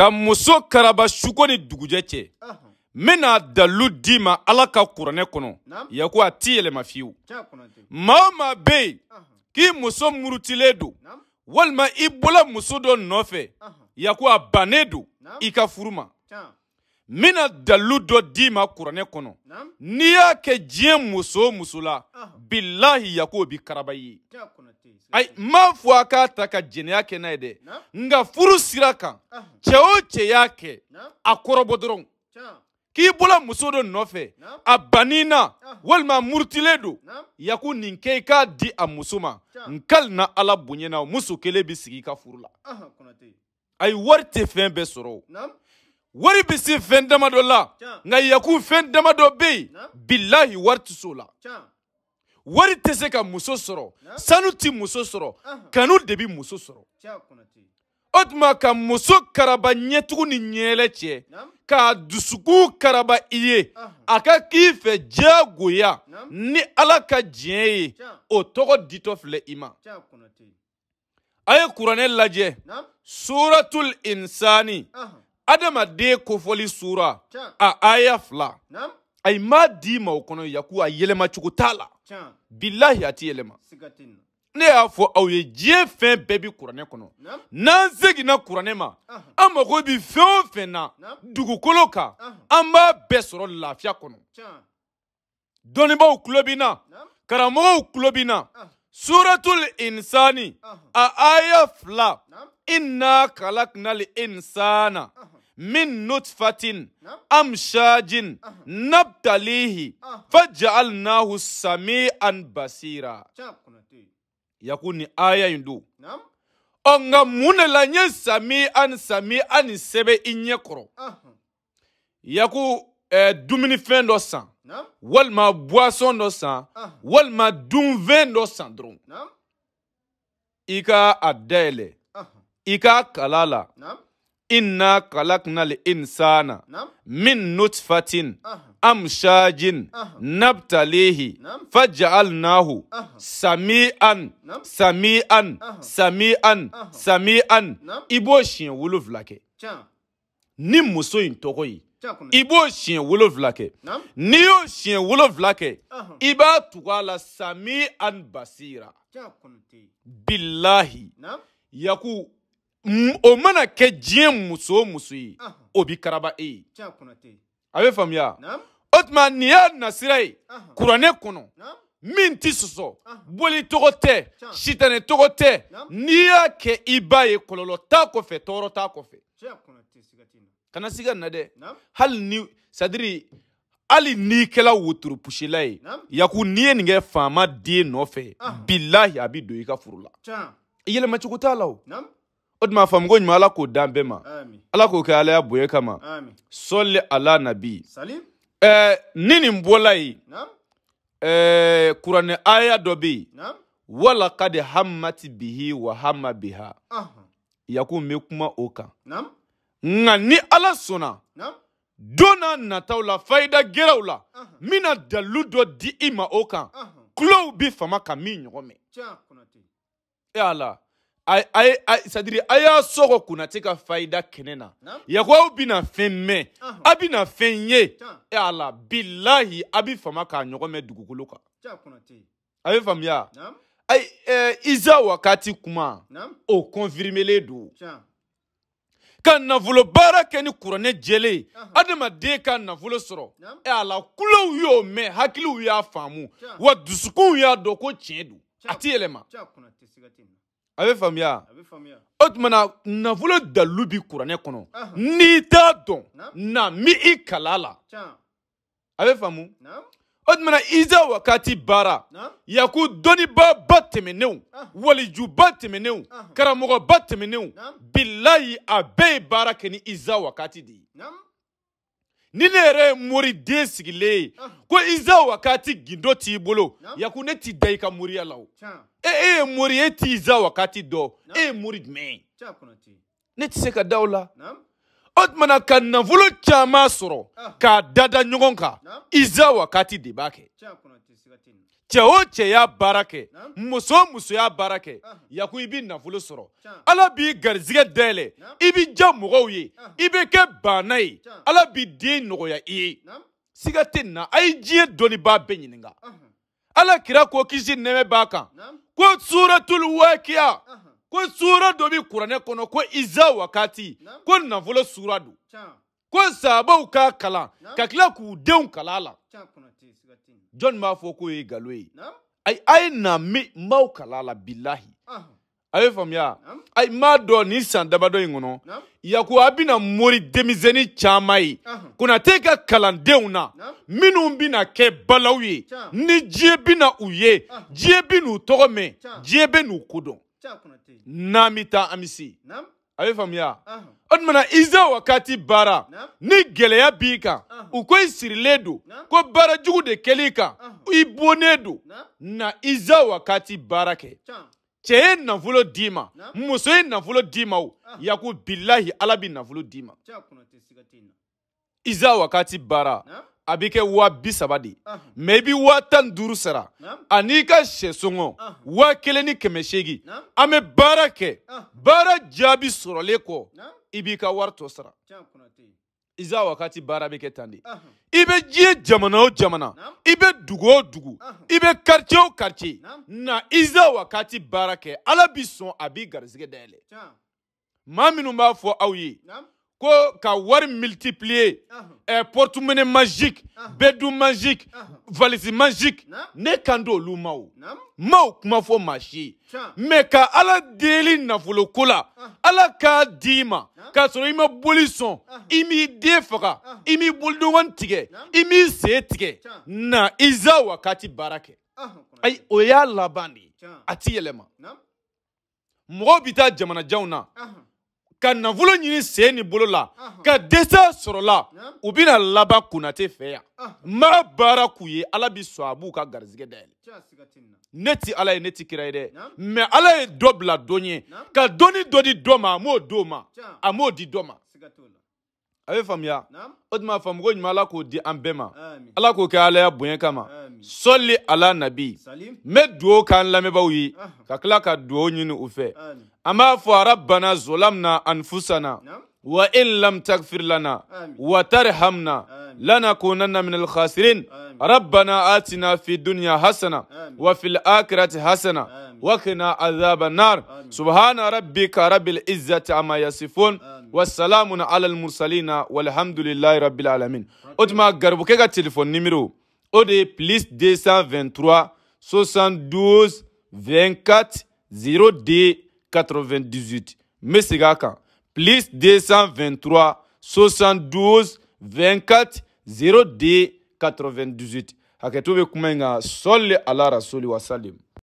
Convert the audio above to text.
ka muso karaba suko ni dugujɛ cɛ n bɛna dalilu d'i ma ala ka kuranɛ kɔnɔ yaku a ti yɛlɛma fiyewu maa o maa bɛ yen k'i muso murutilen don walima i bɔra muso dɔ nɔfɛ yaku a bannen don i ka furu ma n bɛna dalilu dɔ d'i ma kuranɛ kɔnɔ n'i y'a kɛ diɲɛ muso o muso la bilahi yakobo bi karaba ye ayi n m'a fɔ a k'a ta ka jɛnɛya kɛ n'a ye dɛ nka furu sira kan cɛ o cɛ y'a kɛ a kɔrɔbɔ dɔrɔn k'i bɔra muso dɔ nɔfɛ a banni na walima a murutilen don yaku nin kɛ i k'a di a muso ma n kali na ala bonya na muso kelen bɛ sigi i ka furu la ayi wari tɛ fɛn bɛɛ sɔrɔ o. wari bɛ se fɛn damadɔ la nka yakun fɛn damadɔ bɛ yen bilahi wari tɛ s'o la wari tɛ se ka muso sɔrɔ sanu tɛ muso sɔrɔ kanu de bɛ muso sɔrɔ o tuma ka muso karaba ɲɛtugu ni ɲɛlɛ cɛ k'a dusukun karaba i ye a ka k'i fɛ diyagoya ni ala ka diɲɛ ye o tɔgɔ ditɔ filɛ i ma a ye kuranɛ lajɛ suratul insani uh -huh. adamaden kofɔli sura a aya fila ayi m'a d'i ma o kɔnɔ yaku a yɛlɛmacogo t'a la bilahi a ti yɛlɛma ne y'a fɔ aw ye diɲɛ fɛn bɛɛ bi kuranɛ kɔnɔ n'an segina kuranɛ ma an mago bi fɛn o fɛn na dugukolo kan an b'a bɛɛ sɔrɔ lafiya kɔnɔ dɔnnibaw kulo bi na karamɔgɔw kulo bi na suratul insani a aya fila inna kalaknal insana من نطفة أمشاج نبتليه فجعلناه سميعا بصيرا yakuni aya yindu ɔ nka mun de la nye sami ani sami ani sebe i ɲɛ kɔrɔ yaku ɛɛ eh, dumunifɛn dɔ san walima buwason dɔ san walima dunfɛn dɔ san dɔrɔn i ka a dayɛlɛ i k'a kala la inna kalaknal insana min nutfatin amshajin nabtalihi faj'alnahu sami'an sami'an sami'an sami'an i b'o siɲɛ wolonfila kɛ ni muso in tɔgɔ ye i b'o siɲɛ wolonfila kɛ n'i y'o siɲɛ wolonfila kɛ i b'a tugu a la sami'an basira bilahi yaku Mm, o mana kɛ diɲɛ muso o muso ye o bi karaba e ye a bɛ faamuya o tuma nin y'a nasira ye kuranɛ kɔnɔ min tɛ sɔsɔ boli tɔgɔ tɛ sitanɛ tɔgɔ tɛ n'i y'a kɛ i b'a ye kɔlɔlɔ t'a kɔfɛ tɔɔrɔ t'a kɔfɛ kana siga na dɛ hali ni sadiri hali n'i kɛla wotoro pusila ye yaku n'i ye nin kɛ faama den nɔfɛ bilahi a bi don i ka furu la yɛlɛmacogo t'a la o o tuma faamu ko ɲuman ala k'o dan bɛɛ ma ala k'o kɛ ala ya bonya kama sɔli ala nabi ɛɛ ni nin bɔla yen ɛɛ kuranɛ aya dɔ bɛ yen wala ka de hamati bihi wa hama biha yakun bɛ kuma o kan nka ni ala sɔnna don n'a nataw la fayida gɛrɛw la n bɛna dalilu dɔ di i ma o kan tulow bɛ fama ka min ɲɔgɔn mɛn e y'a la. sadiri a y'a sɔgɔ kunnatɛ ka faida kɛnɛ na yakubaw bɛna fɛn mɛn a bɛna fɛn ye e ala bilahi a bɛ fama k'a ɲɔgɔn mɛn dugukolo kan a bɛ faamuya ayi ɛɛ eh, iza wakati kuma o kɔnfirimelen do ka nafolo baara kɛ ni kuranɛ jɛlen adamaden ka nafolo sɔrɔ e ala kulow y'o mɛn hakiliw y'a faamu wa dusukunw y'a dɔn ko tiɲɛ do a ti yɛlɛma. a bɛ faamuya o tuma na nafolo dalu bi kuranɛ kɔnɔ n'i t'a dɔn na mi i kala la a bɛ faamu o tuma na iza wakati baara yaku dɔnnibaaba tɛmɛnenw walijuba tɛmɛnenw karamɔgɔba tɛmɛnenw bilayi a bɛɛ ye baara kɛ ni iza wakati de ye. ni ne yɛrɛ ye moriden sigilen ye ah. ko iza wakati gindo t'i bolo yaku ne t'i da i ka moriya la o e e ye mori e t'i iza wakati dɔ e ye mori jumɛn ye ne tɛ se ka da o la o tumana ka nafolo caaman sɔrɔ ah. k'a dada ɲɔgɔn kan ah. iza wakati de b'a kɛ cɛ o cɛ y'a baara kɛ ah. muso o muso y'a baara kɛ yaku i b'i nafolo sɔrɔ ala b'i garizigɛ dayɛlɛ i b'i ja mɔgɔw ye i bɛ kɛ banna ye ala b'i den nɔgɔya i ye siga tɛ nin na a ye diɲɛ dɔnnibaa bɛɛ ɲininka ala kira ko kisi nɛmɛ b'a kan ko suratul wakiya ko sura dɔ bi kuranɛ kɔnɔ ko iza wakati ko nafolo sura don ko sabaw k'a kalan ka tila k'u denw kalan la jɔnni b'a fɔ k'o ye galo ye ayi a ye na min n b'aw kalan la bilahi a ye faamuya ayi m'a dɔ dɔn nin san dabadɔ in kɔnɔ a bina mori denmisɛnnin caaman ye ah. konate ka kalandenw na minnu bɛna kɛ balaw ye ni diɲɛ bina u ye diɲɛ ah. bɛ n'u tɔgɔ mɛn diɲɛ bɛ n'u kodɔn n'a mi taa an bi se a iza wakati baara ni gɛlɛya b'i kan u ko i sirilen don ko baara jugu de kɛl'i kan i bonnen don na iza wakati baara kɛ cɛ ye nafolo d'i muso ye nafolo dima ma o yaku bilahi ala bɛ nafolo d'i ma iza wakati baara. a bɛ kɛ waa bi saba de ye mɛ i bɛ waa tan ni duuru sara ani i ka sɛsɔngɔ waa kelen ni kɛmɛ seegin an bɛ baara kɛ baara jaabi sɔrɔlen kɔ i b'i ka wari tɔ sara iza wakati baara bɛ kɛ tan de i bɛ diɲɛ jamana o jamana i bɛ dugu o dugu i bɛ karitiye o karitiye na iza wakati baara kɛ ala b'i sɔn a b'i garizɛgɛ dayɛlɛ maa minnu b'a fɔ aw ye. ko ka wari multiplier uh -huh. magique uh bedu magique uh -huh. valise magique ne kan d'olu ma o ma fo machi. Mais ka ala deli nafoloko la ala k'a dima, k'a sɔrɔ i ma imi sɔn i imi setige. na izawa kati barake. baara kɛ ayi o y'a laban ka nafolo ɲini sen ni bolo la ka dɛsɛ sɔrɔla u bɛna laban kunnate fɛ yan n b'a baara k'u ye ala bɛ sɔn a b'u ka garizigɛ dayɛlɛ ne ti ala ye ne ti kira ye dɛ mɛ ala ye dɔ bila dɔ ye ka dɔnni dɔ di dɔ ma a m'o di o ma a m'o di dɔ ma a bɛ faamuya o tuma faamu ko ɲuman ala k'o di an bɛɛ ma ala k'o kɛ alaya bonya kama sɔli ala nabi n bɛ dugawu k'an lamɛnbaaw ye ka tila ka dugawu ɲini u fɛ an b'a fɔ arabana zolamna anfusana wa in lam tagfir lana wa tarhamna lanakunanna min alkhasirin ربنا آتنا في الدنيا حسنة وفي الآخرة حسنة وقنا عذاب النار سبحان ربك رب العزة عما يصفون والسلام على المرسلين والحمد لله رب العالمين أتما كيغا تليفون نمرو أودي بليس 223 72 24 02 98 Messiga kan plus 223 72 24 02 98 hakɛto be kuma ɲi ka sɔli ala rasuli wasalim